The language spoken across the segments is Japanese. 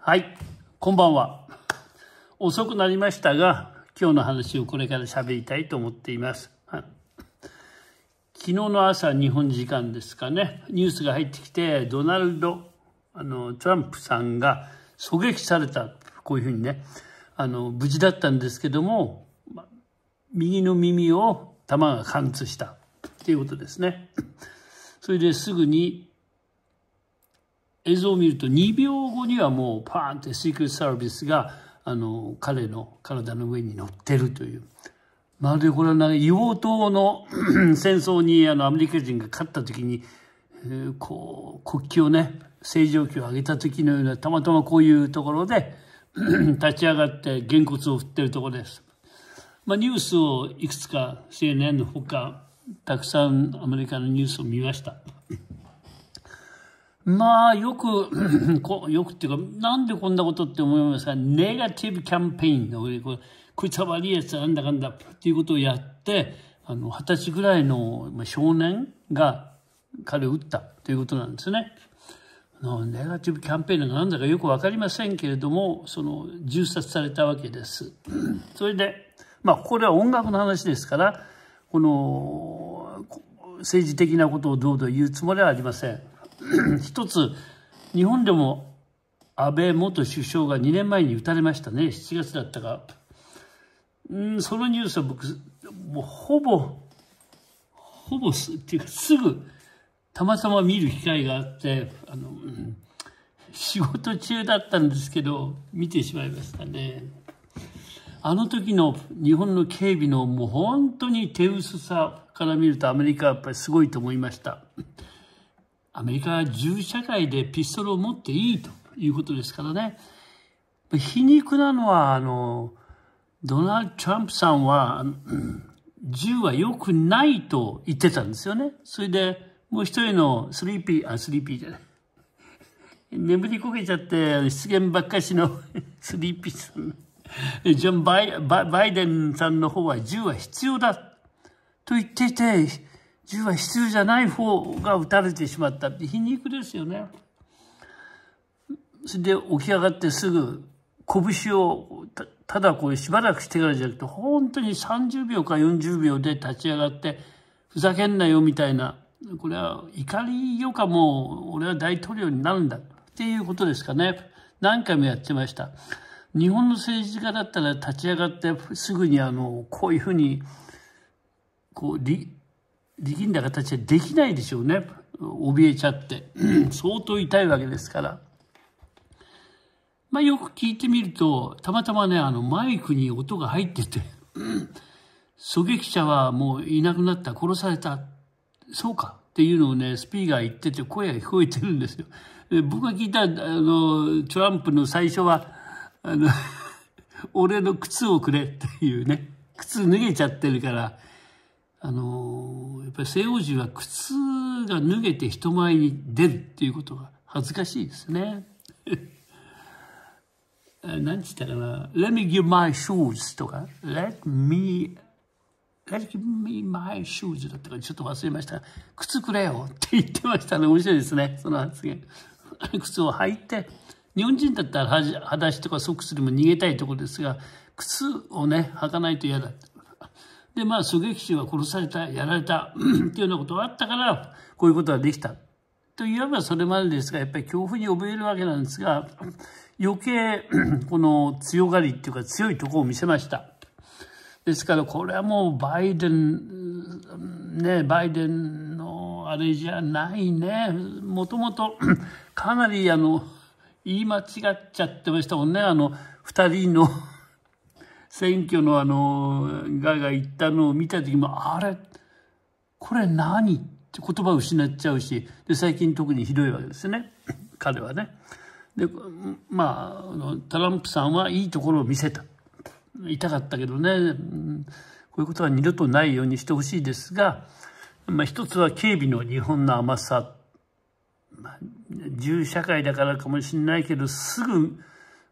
はい、こんばんは。遅くなりましたが、今日の話をこれから喋りたいと思っています。はい、昨日の朝、日本時間ですかね、ニュースが入ってきて、ドナルド、あの、トランプさんが狙撃された、こういうふうにね、あの、無事だったんですけども、右の耳を弾が貫通したっていうことですね。それですぐに映像を見ると2秒後にはもうパーンってシークレットサービスがあの彼の体の上に乗ってるという。まるでこれは硫黄島の 戦争にあのアメリカ人が勝った時に、えー、こう国旗をね星条旗を上げた時のようなたまたまこういうところで 立ち上がってげんこつを振ってるところです。まあ、ニュースをいくつか CNN のほかたくさんアメリカのニュースを見ました。まあ、よく よくっていうか、なんでこんなことって思いますが、ネガティブキャンペーンの、こいつは悪いやつなんだかんだっていうことをやって、あの、二十歳ぐらいの少年が彼を撃ったということなんですね。のネガティブキャンペーンが何だかよく分かりませんけれども、その、銃殺されたわけです。それで、まあ、これは音楽の話ですから、この、政治的なことをどうどう言うつもりはありません。一つ、日本でも安倍元首相が2年前に撃たれましたね。7月だったが、うん、そのニュースは僕、もうほぼ、ほぼす、っていうかすぐ、たまたま見る機会があって、あの、うん、仕事中だったんですけど、見てしまいましたね。あの時の日本の警備のもう本当に手薄さから見るとアメリカはやっぱりすごいと思いました。アメリカは銃社会でピストルを持っていいということですからね。皮肉なのは、あの、ドナルド・トランプさんは、銃は良くないと言ってたんですよね。それで、もう一人のスリーピー、あ、スリーピーじゃない。眠りこけちゃって、失言ばっかしの スリーピーさん。ジョンバイ・バイデンさんの方は銃は必要だと言っていて、銃は必要じゃない方が撃たれてしまったって皮肉ですよね。それで起き上がってすぐ拳をただこうしばらくしてからじゃなくて本当に30秒か40秒で立ち上がってふざけんなよみたいなこれは怒りよかもう俺は大統領になるんだっていうことですかね何回もやってました日本の政治家だったら立ち上がってすぐにあのこういうふうにこう力んだ形はできないでしょうね怯えちゃって相当痛いわけですから。まあ、よく聞いてみるとたまたまねあのマイクに音が入ってて狙撃者はもういなくなった殺されたそうかっていうのをねスピーカー言ってて声が聞こえてるんですよ。で僕が聞いたあのトランプの最初はあの 俺の靴をくれっていうね靴脱げちゃってるからあのやっぱり西洋人は靴が脱げて人前に出るっていうことが恥ずかしいですね。何 言ったかな ?Let me give my shoes とか Let me Let me my shoes だったかちょっと忘れました靴くれよって言ってましたね。面白いですね。その発言。靴を履いて、日本人だったら裸足とかソックスでも逃げたいところですが、靴をね、履かないと嫌だ。で、まあ、狙撃手が殺された、やられたっていうようなことがあったから、こういうことができた。といわばそれまでですが、やっぱり恐怖に怯えるわけなんですが、余計、この強がりっていうか強いとこを見せました。ですから、これはもうバイデン、ね、バイデンのあれじゃないね。もともと、かなりあの、言い間違っちゃってましたもんね。あの、2人の選挙のあの、ガイガ言ったのを見た時も、あれ、これ何って言葉を失っちゃうし、で、最近特にひどいわけですね。彼はね。で、まあ、トランプさんはいいところを見せた。痛かったけどね、こういうことは二度とないようにしてほしいですが、まあ一つは警備の日本の甘さ。まあ、銃社会だからかもしれないけど、すぐ、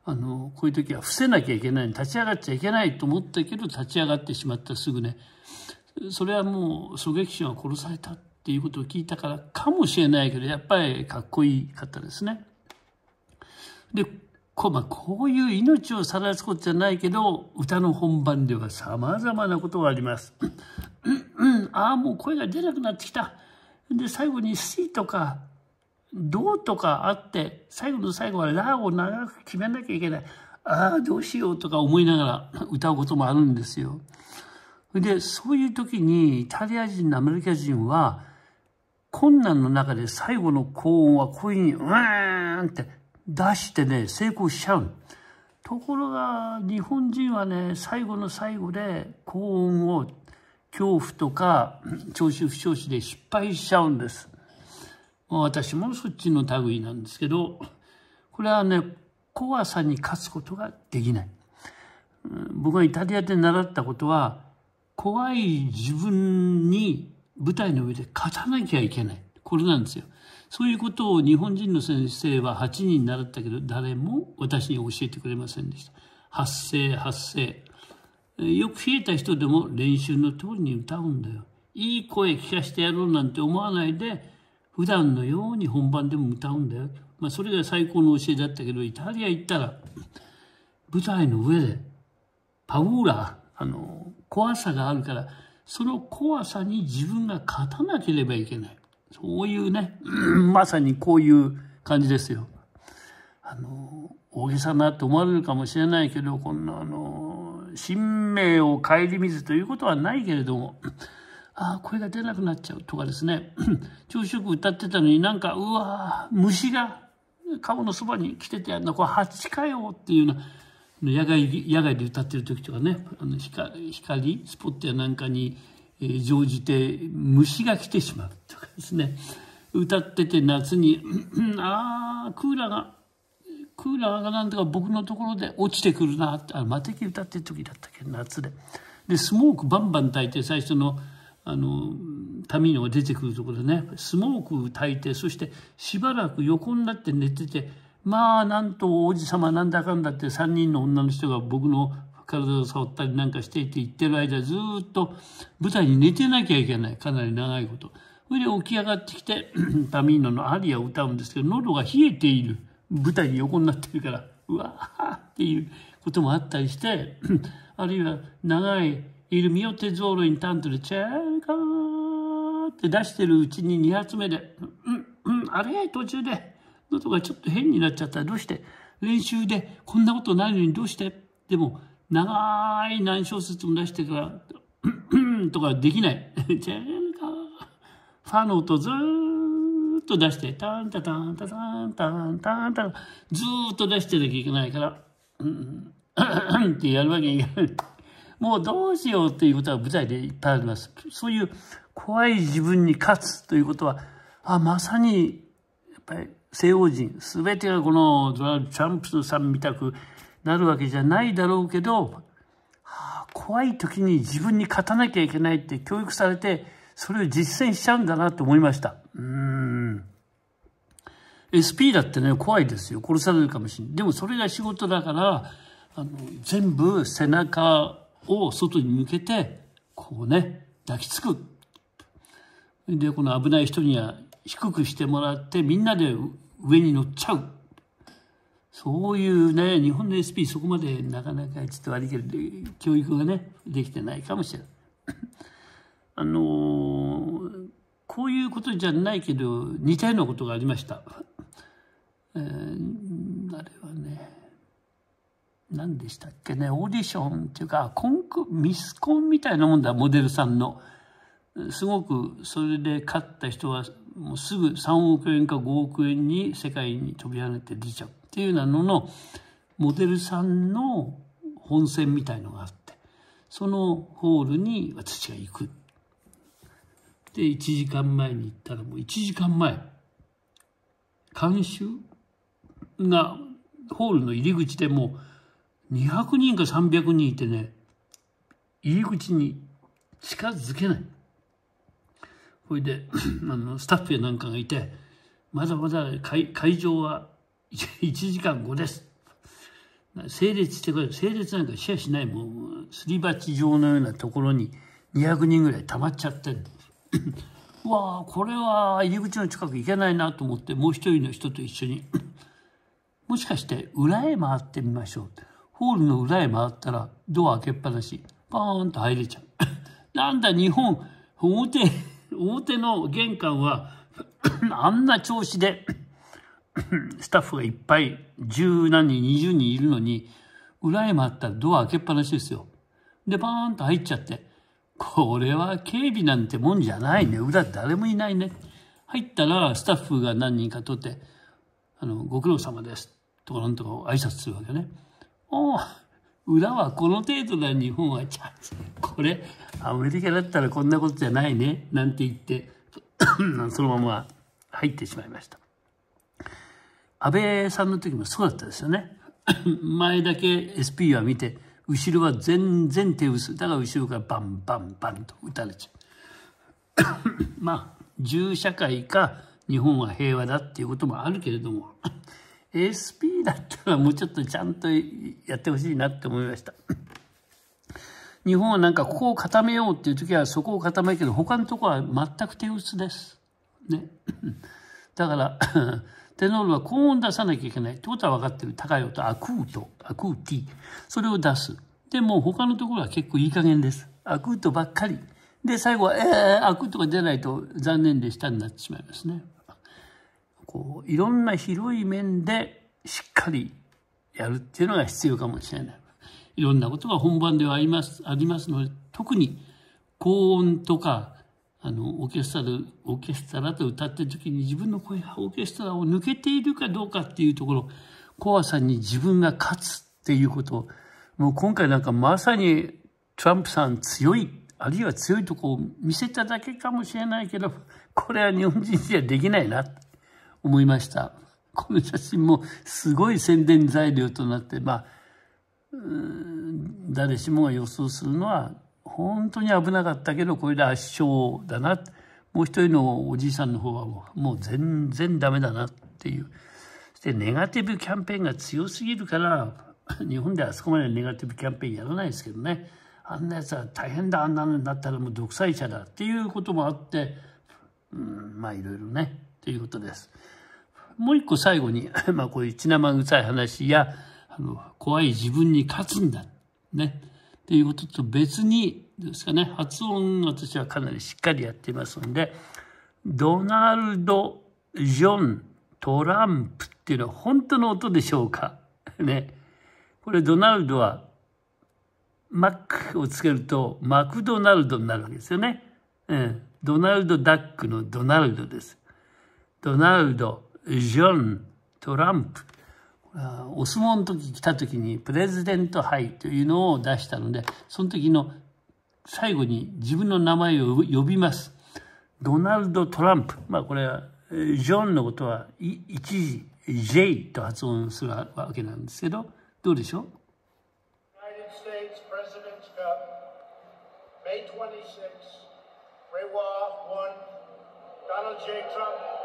あの、こういう時は伏せなきゃいけない、立ち上がっちゃいけないと思ったけど、立ち上がってしまったすぐね、それはもう狙撃手が殺されたっていうことを聞いたからかもしれないけど、やっぱりかっこいい方ですね。で、こうまあ、こういう命をさらすことじゃないけど、歌の本番では様々なことがあります。ああ、もう声が出なくなってきた。で、最後に C とかどうとかあって、最後の最後はでラを長く決めなきゃいけない。ああ、どうしようとか思いながら歌うこともあるんですよ。で、そういう時にイタリア人、アメリカ人は、困難の中で最後の高音はこういうふうに、うーんって出してね、成功しちゃう。ところが、日本人はね、最後の最後で高音を恐怖とか、聴衆不調子で失敗しちゃうんです。私もそっちの類なんですけど、これはね、怖さに勝つことができない。僕がイタリアで習ったことは、怖い自分に舞台の上で勝たなきゃいけない。これなんですよ。そういうことを日本人の先生は8人習ったけど、誰も私に教えてくれませんでした。発声、発声。よく冷えた人でも練習の通りに歌うんだよ。いい声聞かしてやろうなんて思わないで、普段のように本番でも歌うんだよ。まあ、それが最高の教えだったけど、イタリア行ったら、舞台の上で、パウーラ、あの、怖さがあるから、その怖さに自分が勝たなければいけない。そういうね、まさにこういう感じですよ。あの、大げさなって思われるかもしれないけど、こんなあの、神明を顧みずということはないけれども、あ声が出なくなっちゃうとかですね 朝食歌ってたのになんかうわ虫が顔のそばに来ててやるのこれ蜂かよっていうような野外野外で歌ってる時とかねあの光光スポットやなんかに、えー、乗じて虫が来てしまうとかですね歌ってて夏に「ああクーラーがクーラーがなんとか僕のところで落ちてくるな」ってあマテキ歌ってる時だったっけ夏で。でスモークバンバン炊いて最初の「あの、民の出てくるところでね、スモーク炊焚いて、そしてしばらく横になって寝てて、まあ、なんと王子様なんだかんだって3人の女の人が僕の体を触ったりなんかしていて言ってる間ずっと舞台に寝てなきゃいけない。かなり長いこと。それで起き上がってきて、タミーノのアリアを歌うんですけど、喉が冷えている。舞台に横になってるから、うわーっていうこともあったりして、あるいは長いいる mio tesoro intanto って出してるうちに2発目で、うん、うん、あれ途中で、喉がちょっと変になっちゃったどうして練習でこんなことないのにどうしてでも、長い何小節も出してから、うんうん、とかできない。チェンカファの音ずーっと出して、タンタタンタタンタンタンタン、ずーっと出してなきゃいけないから、うん、ってやるわけにいかない。もうどうしようということは舞台でいっぱいあります。そういう怖い自分に勝つということは、あ、まさに、やっぱり西洋人、すべてがこのドナルド・トランプさんみたくなるわけじゃないだろうけど、はあ、怖い時に自分に勝たなきゃいけないって教育されて、それを実践しちゃうんだなと思いました。うん。SP だってね、怖いですよ。殺されるかもしれない。でもそれが仕事だから、あの全部背中を外に向けて、こうね、抱きつく。で、この危ない人には低くしてもらって、みんなで上に乗っちゃう。そういうね、日本の SP、そこまでなかなかちょっと悪いけど、教育がね、できてないかもしれない。あのー、こういうことじゃないけど、似たようなことがありました。えー、あれ何でしたっけね、オーディションっていうか、コンク、ミスコンみたいなもんだ、モデルさんの。すごく、それで勝った人は、もうすぐ3億円か5億円に世界に飛び跳ねて出ちゃうっていうようなのの、モデルさんの本戦みたいのがあって、そのホールに私が行く。で、1時間前に行ったら、もう1時間前、監修が、ホールの入り口でもう、200人か300人いてね、入り口に近づけない。ほいで、あの、スタッフやなんかがいて、まだまだ会会場は1時間後です。整列してくれる。整列なんかシェアしない。もう、すり鉢状のようなところに200人ぐらい溜まっちゃって うわあこれは入り口の近く行けないなと思って、もう一人の人と一緒に、もしかして裏へ回ってみましょうって。ホールの裏へ回ったら、ドア開けっぱなし、パーンと入れちゃう。なんだ、日本、表、表の玄関は、あんな調子で、スタッフがいっぱい、十何人、二十人いるのに、裏へ回ったらドア開けっぱなしですよ。で、バーンと入っちゃって、これは警備なんてもんじゃないね。裏誰もいないね。入ったら、スタッフが何人か取って、あの、ご苦労様です。とかなんとか挨拶するわけね。おあ、裏はこの程度だ、日本は。ちゃこれ、アメリカだったらこんなことじゃないね、なんて言って、そのまま入ってしまいました。安倍さんの時もそうだったですよね。前だけ SP は見て、後ろは全然手薄。だから後ろからバンバンバンと打たれちゃう。まあ、銃社会か日本は平和だっていうこともあるけれども SP だったらもうちょっとちゃんとやってほしいなって思いました。日本はなんかここを固めようっていう時はそこを固めるけど他のところは全く手薄です。ね。だからテノールは高音出さなきゃいけないってことは分かってる。高い音、アクート、アクーティ。それを出す。でも他のところは結構いい加減です。アクートばっかり。で、最後は、えー、アクートが出ないと残念でしたになってしまいますね。こういろんな広い面でしっかりやるっていうのが必要かもしれない。いろんなことが本番ではありますありますので、特に高音とか、あの、オーケストラで、オーケストラと歌ってる時に自分の声がオーケストラを抜けているかどうかっていうところ、コアさんに自分が勝つっていうこと、もう今回なんかまさにトランプさん強い、あるいは強いとこを見せただけかもしれないけど、これは日本人じゃできないな。思いました。この写真もすごい宣伝材料となって、まあ、誰しもが予想するのは本当に危なかったけどこれで圧勝だなもう一人のおじいさんの方はもう全然ダメだなっていうそしてネガティブキャンペーンが強すぎるから日本ではあそこまでネガティブキャンペーンやらないですけどねあんなやつは大変だあんなのになったらもう独裁者だっていうこともあってうんまあいろいろねということです。もう一個最後に、まあこういう血生臭い話や、あの、怖い自分に勝つんだ。ね。っていうことと別にですかね、発音私はかなりしっかりやっていますんで、ドナルド・ジョン・トランプっていうのは本当の音でしょうか。ね。これドナルドはマックをつけるとマクドナルドになるわけですよね。うん。ドナルド・ダックのドナルドです。ドナルド・ジョン・トランプ。お相撲の時来た時にプレゼデント杯というのを出したので、その時の最後に自分の名前を呼びます。ドナルド・トランプ。まあこれは、ジョンのことは一時 J と発音するわけなんですけど、どうでしょう May 26, r w a won. Donald J. Trump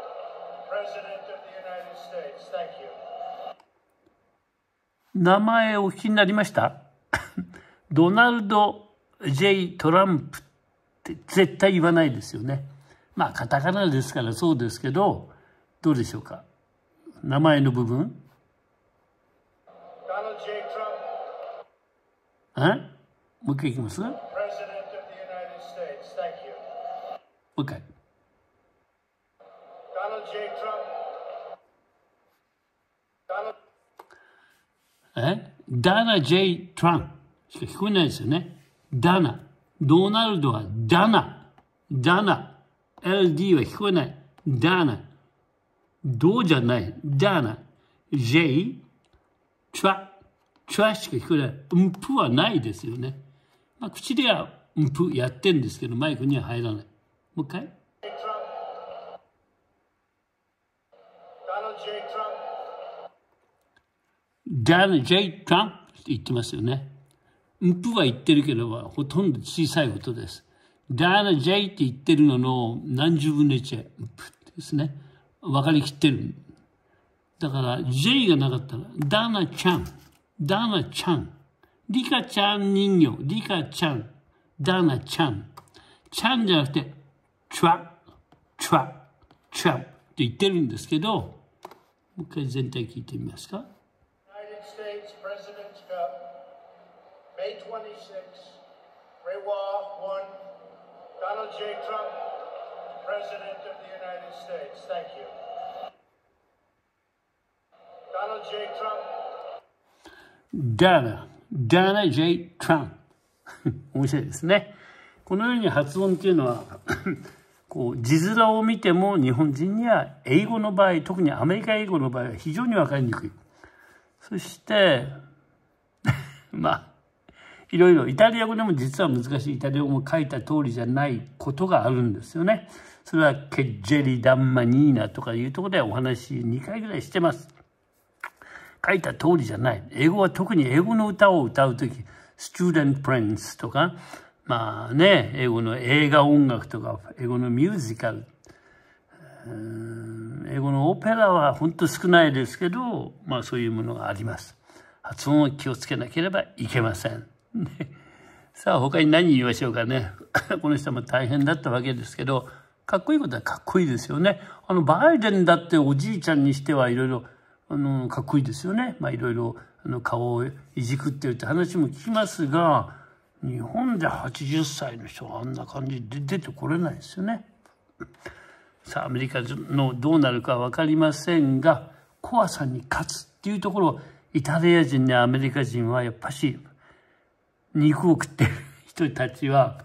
名前お聞きになりました ドナルド・ J・ トランプって絶対言わないですよね。まあカタカナですからそうですけど、どうでしょうか。名前の部分えもう一回いきますもう一回。えダナ・ジェイ・トランしか聞こえないですよね。ダナ。ドナルドはダナ。ダナ。LD は聞こえない。ダナ。どうじゃない。ダナ。ジェイ。トラ。トラしか聞こえない。うんぷはないですよね。まあ、口ではうんぷやってんですけど、マイクには入らない。もう一回。d a ジェイ・トランプって言ってますよね。んぷは言ってるけど、ほとんど小さい音です。ダ i a n a J って言ってるのの何十分の1てですね。分かりきってる。だからイがなかったら、ダーナちゃん、ダーナちゃん、リカちゃん人形、リカちゃん、ダーナちゃん、ちゃんじゃなくて、チャア、チャア、チャって言ってるんですけど、もう一回全体聞いてみますか。Donald J. Trump, President of the United States. Thank you. Donald J. Trump. Dana. Dana J. Trump. 面白いですね。このように発音っていうのはこう字面を見ても日本人には英語の場合特にアメリカ英語の場合は非常に分かりにくいそしてまあいろいろイタリア語でも実は難しいイタリア語も書いた通りじゃないことがあるんですよね。それはケッジェリ・ダンマニーナとかいうとこでお話2回ぐらいしてます。書いた通りじゃない。英語は特に英語の歌を歌うとき、Student Prince とか、まあね、英語の映画音楽とか、英語のミュージカル、英語のオペラは本当少ないですけど、まあそういうものがあります。発音を気をつけなければいけません。さあ他に何言いましょうかね この人も大変だったわけですけどかっこいいことはかっこいいですよねあのバイデンだっておじいちゃんにしてはいろいろあのかっこいいですよねまいろいろあの顔をいじくってるって話も聞きますが日本で80歳の人があんな感じで出てこれないですよね。さあアメリカのどうなるか分かりませんが怖さに勝つっていうところをイタリア人やアメリカ人はやっぱし肉を食ってる人たちは、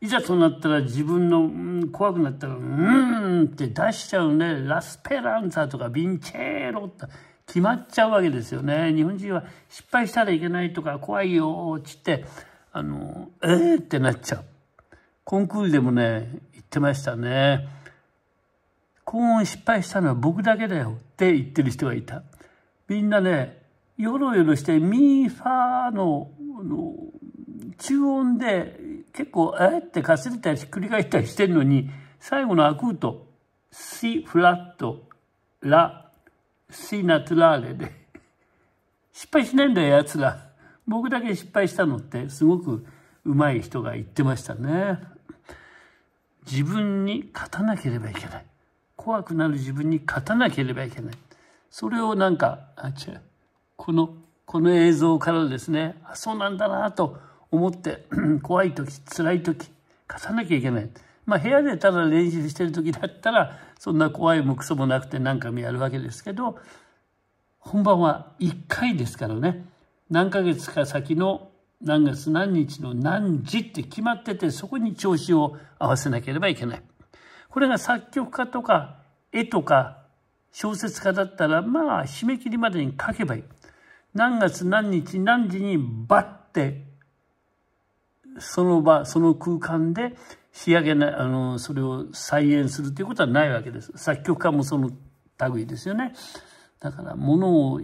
いざとなったら自分の、うん、怖くなったら、うーんって出しちゃうね。ラスペランザとかヴィンチェーロって決まっちゃうわけですよね。日本人は失敗したらいけないとか怖いよっつって、あの、えーってなっちゃう。コンクールでもね、言ってましたね。高音失敗したのは僕だけだよって言ってる人がいた。みんなね、よろよろしてミーファーのの中音で結構えってかすれたりひっくり返ったりしてるのに最後のアクートシフラットラシナトラーレで失敗しないんだよやつら僕だけ失敗したのってすごくうまい人が言ってましたね自分に勝たなければいけない怖くなる自分に勝たなければいけないそれをなんかあ違うこのこの映像からですね、あ、そうなんだなと思って、怖い時、辛い時、勝たなきゃいけない。まあ、部屋でただ練習してる時だったら、そんな怖いもクソもなくて何回もやるわけですけど、本番は1回ですからね、何ヶ月か先の何月何日の何時って決まってて、そこに調子を合わせなければいけない。これが作曲家とか絵とか小説家だったら、まあ、締め切りまでに書けばいい。何月何日何時にバッてその場その空間で仕上げなあのそれを再現するということはないわけです作曲家もその類ですよねだからものを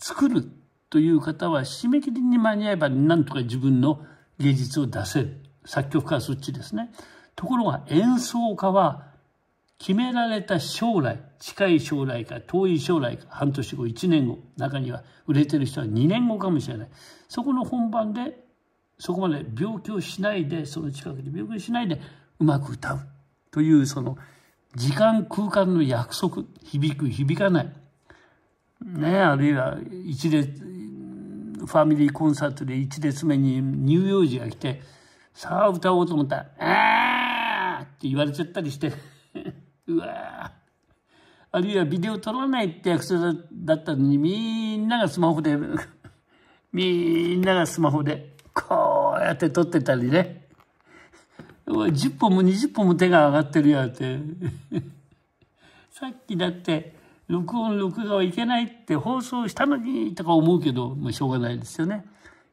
作るという方は締め切りに間に合えばなんとか自分の芸術を出せる作曲家はそっちですねところが演奏家は決められた将来、近い将来か遠い将来か、半年後、1年後、中には売れてる人は2年後かもしれない。そこの本番で、そこまで病気をしないで、その近くで病気をしないで、うまく歌う。という、その、時間空間の約束、響く、響かない。ねあるいは、一列、ファミリーコンサートで一列目に乳幼児が来て、さあ歌おうと思ったら、ああって言われちゃったりして、うわあるいはビデオ撮らないって約束だったのに、みんながスマホで、みんながスマホで、こうやって撮ってたりね。10本も20本も手が上がってるやって。さっきだって、録音、録画はいけないって放送したのにとか思うけど、もうしょうがないですよね。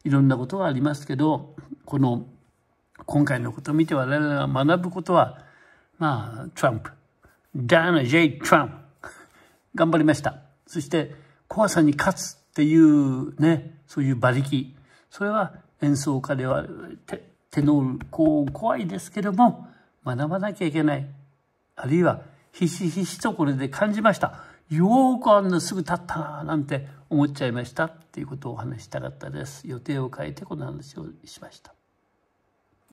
いろんなことはありますけど、この、今回のことを見て我々が学ぶことは、まあ、トランプ。ダーナ・ジェイ・トランプ。頑張りました。そして、怖さに勝つっていうね、そういう馬力。それは演奏家ではテ、テノール、こう、怖いですけども、学ばなきゃいけない。あるいは、ひしひしとこれで感じました。よくあんなすぐ立ったななんて思っちゃいましたっていうことをお話したかったです。予定を変えてこの話をしました。